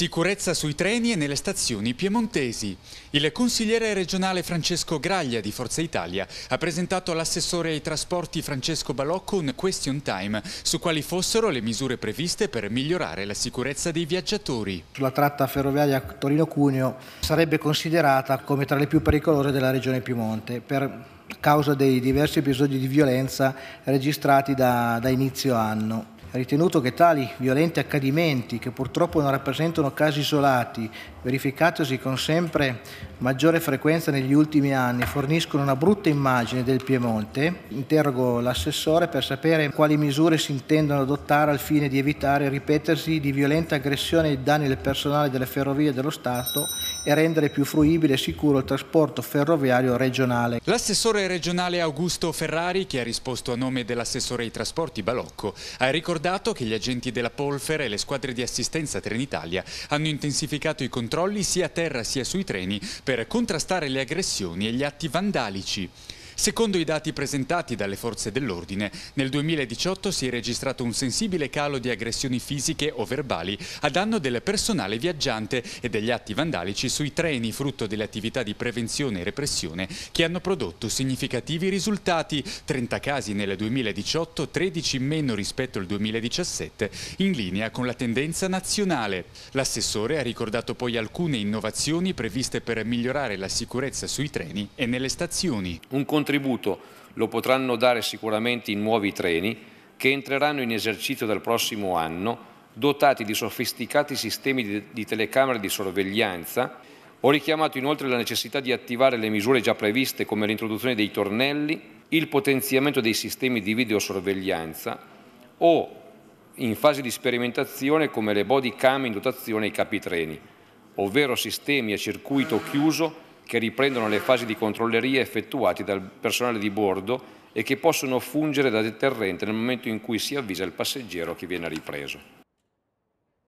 Sicurezza sui treni e nelle stazioni piemontesi. Il consigliere regionale Francesco Graglia di Forza Italia ha presentato all'assessore ai trasporti Francesco Balocco un question time su quali fossero le misure previste per migliorare la sicurezza dei viaggiatori. Sulla tratta ferroviaria Torino-Cuneo sarebbe considerata come tra le più pericolose della regione Piemonte per causa dei diversi episodi di violenza registrati da, da inizio anno ha ritenuto che tali violenti accadimenti, che purtroppo non rappresentano casi isolati, verificatosi con sempre maggiore frequenza negli ultimi anni forniscono una brutta immagine del Piemonte, interrogo l'assessore per sapere quali misure si intendono adottare al fine di evitare il ripetersi di violente aggressione e danni del personale delle ferrovie dello Stato e rendere più fruibile e sicuro il trasporto ferroviario regionale. L'assessore regionale Augusto Ferrari, che ha risposto a nome dell'assessore ai trasporti Balocco, ha ricordato che gli agenti della Polfer e le squadre di assistenza Trenitalia hanno intensificato i controlli sia a terra sia sui treni per per contrastare le aggressioni e gli atti vandalici. Secondo i dati presentati dalle forze dell'ordine, nel 2018 si è registrato un sensibile calo di aggressioni fisiche o verbali a danno del personale viaggiante e degli atti vandalici sui treni frutto delle attività di prevenzione e repressione che hanno prodotto significativi risultati, 30 casi nel 2018, 13 in meno rispetto al 2017, in linea con la tendenza nazionale. L'assessore ha ricordato poi alcune innovazioni previste per migliorare la sicurezza sui treni e nelle stazioni. Un contributo lo potranno dare sicuramente i nuovi treni che entreranno in esercizio dal prossimo anno, dotati di sofisticati sistemi di telecamere di sorveglianza. Ho richiamato inoltre la necessità di attivare le misure già previste come l'introduzione dei tornelli, il potenziamento dei sistemi di videosorveglianza o in fase di sperimentazione come le body cam in dotazione ai capitreni, ovvero sistemi a circuito chiuso che riprendono le fasi di controlleria effettuate dal personale di bordo e che possono fungere da deterrente nel momento in cui si avvisa il passeggero che viene ripreso.